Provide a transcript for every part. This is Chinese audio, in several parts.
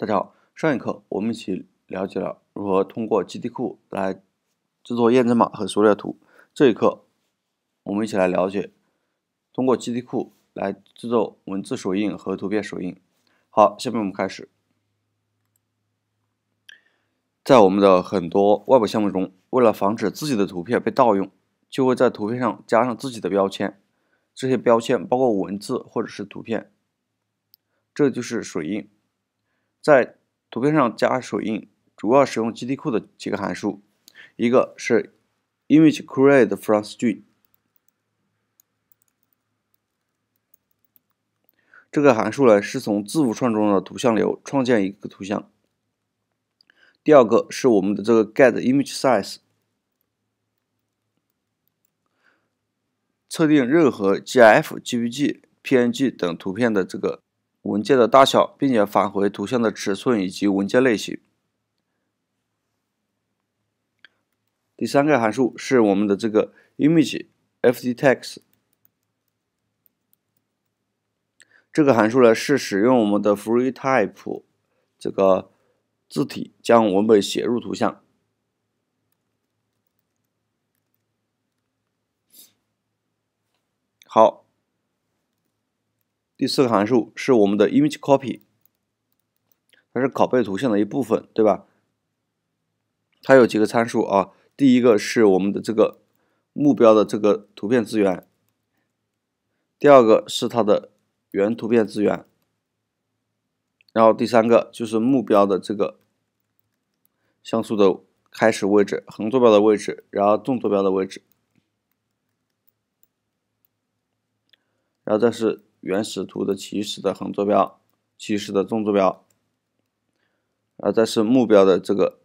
大家好，上一课我们一起了解了如何通过基地库来制作验证码和缩略图。这一课我们一起来了解通过基地库来制作文字水印和图片水印。好，下面我们开始。在我们的很多外部项目中，为了防止自己的图片被盗用，就会在图片上加上自己的标签。这些标签包括文字或者是图片，这就是水印。在图片上加手印，主要使用 G T 库的几个函数。一个是 image create from string，这个函数呢是从字符串中的图像流创建一个图像。第二个是我们的这个 get image size，测定任何 G F G P G P N G 等图片的这个。文件的大小，并且返回图像的尺寸以及文件类型。第三个函数是我们的这个 image_fdtext，这个函数呢是使用我们的 free type 这个字体将文本写入图像。好。第四个函数是我们的 image copy，它是拷贝图像的一部分，对吧？它有几个参数啊？第一个是我们的这个目标的这个图片资源，第二个是它的原图片资源，然后第三个就是目标的这个像素的开始位置，横坐标的位置，然后纵坐标的位置，然后再是。原始图的起始的横坐标，起始的纵坐标，然后再是目标的这个，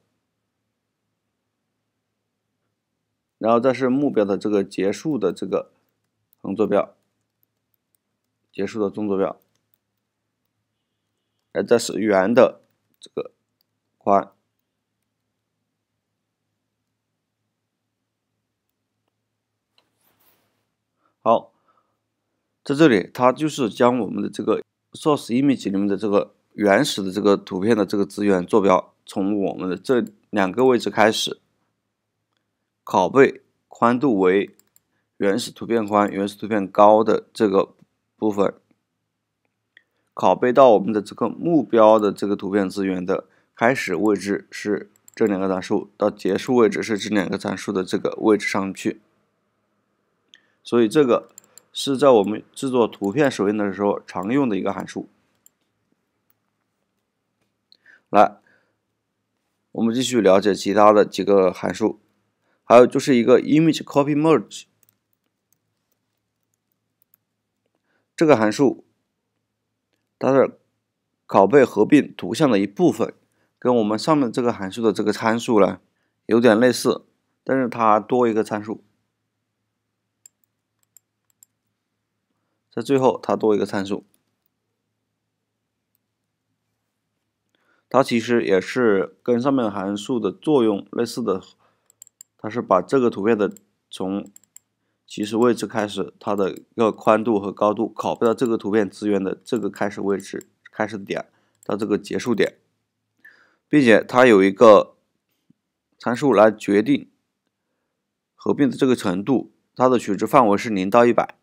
然后再是目标的这个结束的这个横坐标，结束的纵坐标，哎，这再是圆的这个宽，好。在这里，它就是将我们的这个 source image 里面的这个原始的这个图片的这个资源坐标，从我们的这两个位置开始，拷贝宽度为原始图片宽、原始图片高的这个部分，拷贝到我们的这个目标的这个图片资源的开始位置是这两个参数，到结束位置是这两个参数的这个位置上去，所以这个。是在我们制作图片手印的时候常用的一个函数。来，我们继续了解其他的几个函数，还有就是一个 image copy merge 这个函数，它是拷贝合并图像的一部分，跟我们上面这个函数的这个参数呢有点类似，但是它多一个参数。在最后，它多一个参数，它其实也是跟上面函数的作用类似的，它是把这个图片的从起始位置开始，它的一个宽度和高度拷贝到这个图片资源的这个开始位置开始点到这个结束点，并且它有一个参数来决定合并的这个程度，它的取值范围是零到一百。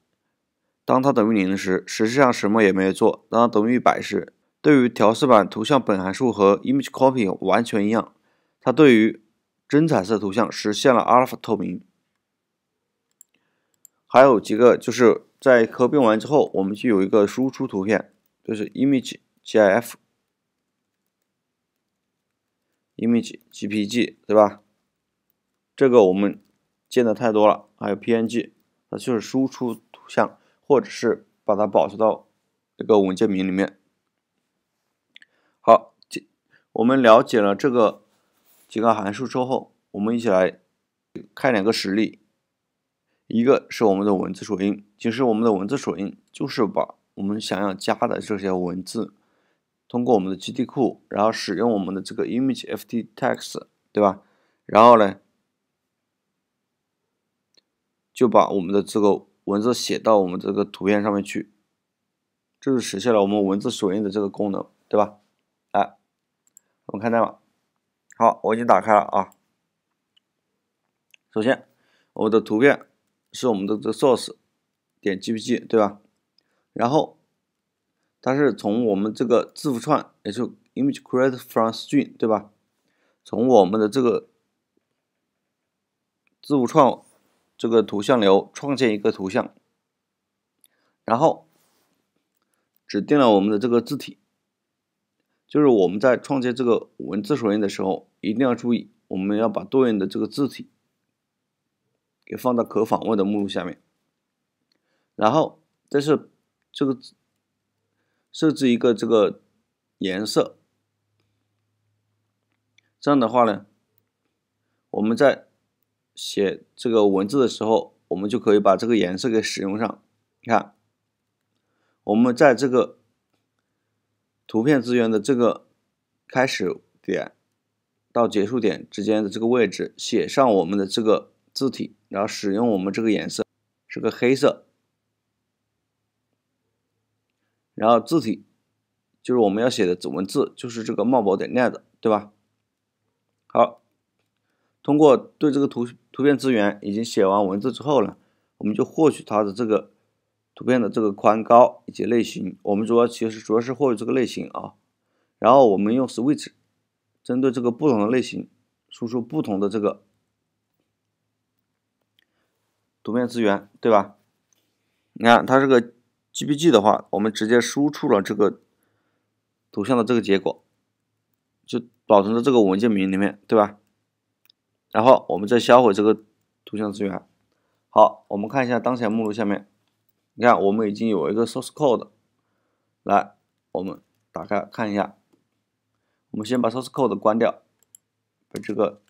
当它等于零时，实际上什么也没有做；当它等于一百时，对于调试版图像，本函数和 image copy 完全一样。它对于真彩色图像实现了阿尔法透明。还有几个就是在合并完之后，我们就有一个输出图片，就是 image GIF、image JPG，对吧？这个我们见的太多了。还有 PNG，它就是输出图像。或者是把它保存到这个文件名里面。好，这我们了解了这个几个函数之后，我们一起来看两个实例。一个是我们的文字索引，其实我们的文字索引就是把我们想要加的这些文字，通过我们的基地库，然后使用我们的这个 image ft text，对吧？然后呢，就把我们的这个。文字写到我们这个图片上面去，这就实现了我们文字索印的这个功能，对吧？来，我们看代码。好，我已经打开了啊。首先，我们的图片是我们的这 source，点 g P G，对吧？然后，它是从我们这个字符串，也就 image create from string，对吧？从我们的这个字符串。这个图像流创建一个图像，然后指定了我们的这个字体，就是我们在创建这个文字索引的时候，一定要注意，我们要把对应的这个字体给放到可访问的目录下面。然后这是这个设置一个这个颜色，这样的话呢，我们在。写这个文字的时候，我们就可以把这个颜色给使用上。你看，我们在这个图片资源的这个开始点到结束点之间的这个位置，写上我们的这个字体，然后使用我们这个颜色，是个黑色。然后字体就是我们要写的文字，就是这个冒宝点链的，对吧？好。通过对这个图图片资源已经写完文字之后呢，我们就获取它的这个图片的这个宽高以及类型。我们主要其实主要是获取这个类型啊，然后我们用 switch，针对这个不同的类型输出不同的这个图片资源，对吧？你看它这个 jpg 的话，我们直接输出了这个图像的这个结果，就保存在这个文件名里面，对吧？然后我们再销毁这个图像资源。好，我们看一下当前目录下面，你看我们已经有一个 source code，来，我们打开看一下。我们先把 source code 关掉，把这个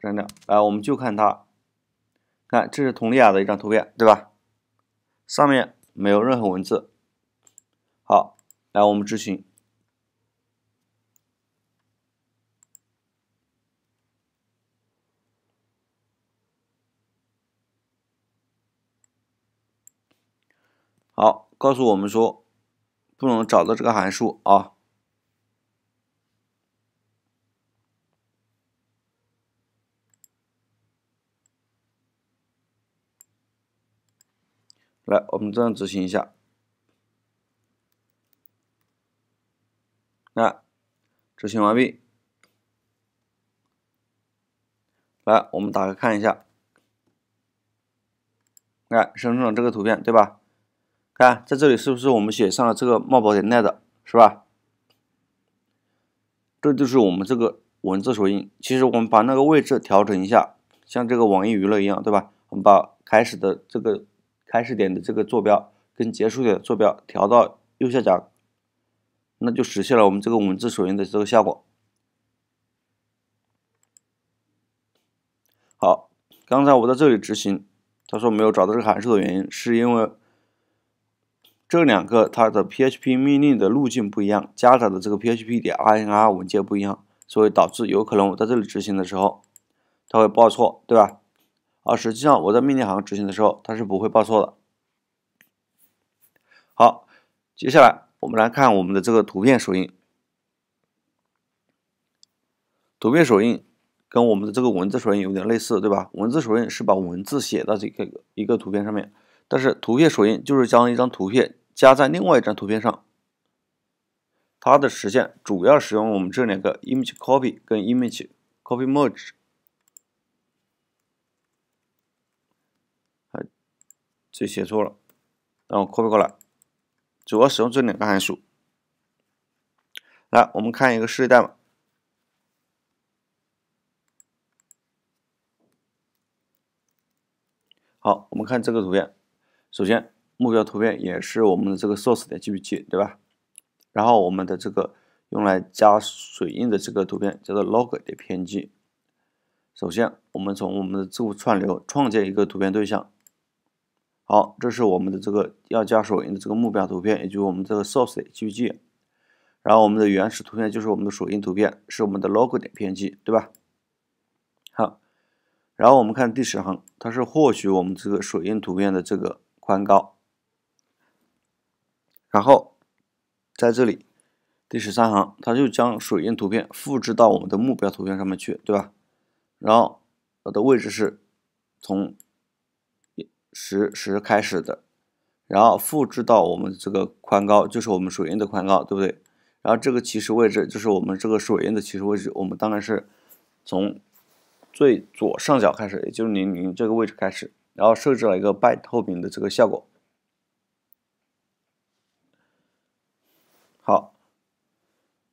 删掉。来，我们就看它，看这是佟丽娅的一张图片，对吧？上面没有任何文字。好，来我们执行。好，告诉我们说不能找到这个函数啊。来，我们这样执行一下，来，执行完毕。来，我们打开看一下，哎，生成了这个图片，对吧？在这里是不是我们写上了这个冒泡点奈的，是吧？这就是我们这个文字索引。其实我们把那个位置调整一下，像这个网易娱乐一样，对吧？我们把开始的这个开始点的这个坐标跟结束点坐标调到右下角，那就实现了我们这个文字索引的这个效果。好，刚才我在这里执行，他说没有找到这个函数的原因，是因为。这两个它的 PHP 命令的路径不一样，加载的这个 PHP 点 i n r 文件不一样，所以导致有可能我在这里执行的时候，它会报错，对吧？而实际上我在命令行执行的时候，它是不会报错的。好，接下来我们来看我们的这个图片手印。图片手印跟我们的这个文字手印有点类似，对吧？文字手印是把文字写到这个一个图片上面，但是图片手印就是将一张图片。加在另外一张图片上，它的实现主要使用我们这两个 image copy 跟 image copy merge。哎，这写错了，然我 copy 过来。主要使用这两个函数。来，我们看一个示例代码。好，我们看这个图片，首先。目标图片也是我们的这个 source 点 jpg 对吧？然后我们的这个用来加水印的这个图片叫做 logo 点 png。首先，我们从我们的字符串流创建一个图片对象。好，这是我们的这个要加水印的这个目标图片，也就是我们这个 source 点 jpg。然后我们的原始图片就是我们的水印图片，是我们的 logo 点 png 对吧？好，然后我们看第十行，它是获取我们这个水印图片的这个宽高。然后在这里第十三行，它就将水印图片复制到我们的目标图片上面去，对吧？然后它的位置是从十十开始的，然后复制到我们这个宽高，就是我们水印的宽高，对不对？然后这个起始位置就是我们这个水印的起始位置，我们当然是从最左上角开始，也就是零零这个位置开始，然后设置了一个半透明的这个效果。好，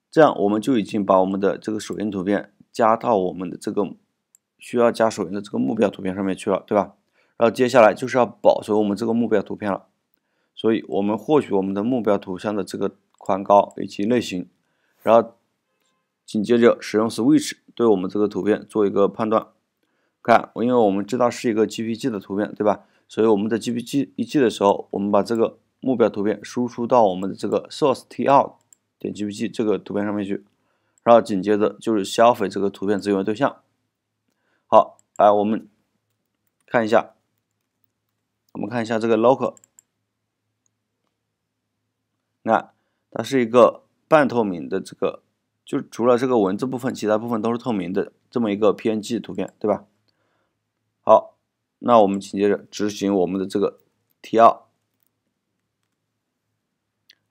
这样我们就已经把我们的这个手印图片加到我们的这个需要加手印的这个目标图片上面去了，对吧？然后接下来就是要保存我们这个目标图片了，所以我们获取我们的目标图像的这个宽高以及类型，然后紧接着使用 switch 对我们这个图片做一个判断，看，因为我们知道是一个 g p g 的图片，对吧？所以我们的 g p g 一 G 的时候，我们把这个。目标图片输出到我们的这个 source t2 点 jpg 这个图片上面去，然后紧接着就是消费这个图片资源对象。好，来我们看一下，我们看一下这个 local，看它是一个半透明的这个，就除了这个文字部分，其他部分都是透明的这么一个 png 图片，对吧？好，那我们紧接着执行我们的这个 t r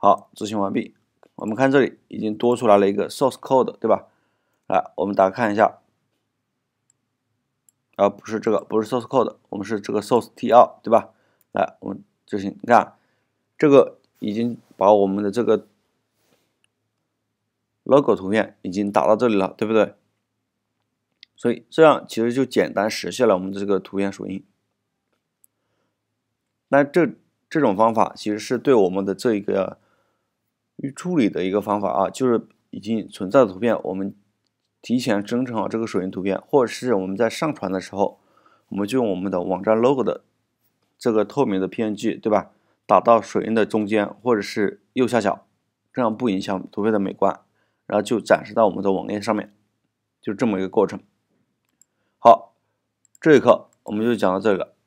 好，执行完毕。我们看这里已经多出来了一个 source code，对吧？来，我们打开看一下。啊，不是这个，不是 source code，我们是这个 source tr，对吧？来，我们执行。你看，这个已经把我们的这个 logo 图片已经打到这里了，对不对？所以这样其实就简单实现了我们的这个图片索引。那这这种方法其实是对我们的这一个。预处理的一个方法啊，就是已经存在的图片，我们提前生成好这个水印图片，或者是我们在上传的时候，我们就用我们的网站 logo 的这个透明的 PNG，对吧？打到水印的中间或者是右下角，这样不影响图片的美观，然后就展示到我们的网页上面，就这么一个过程。好，这一课我们就讲到这个。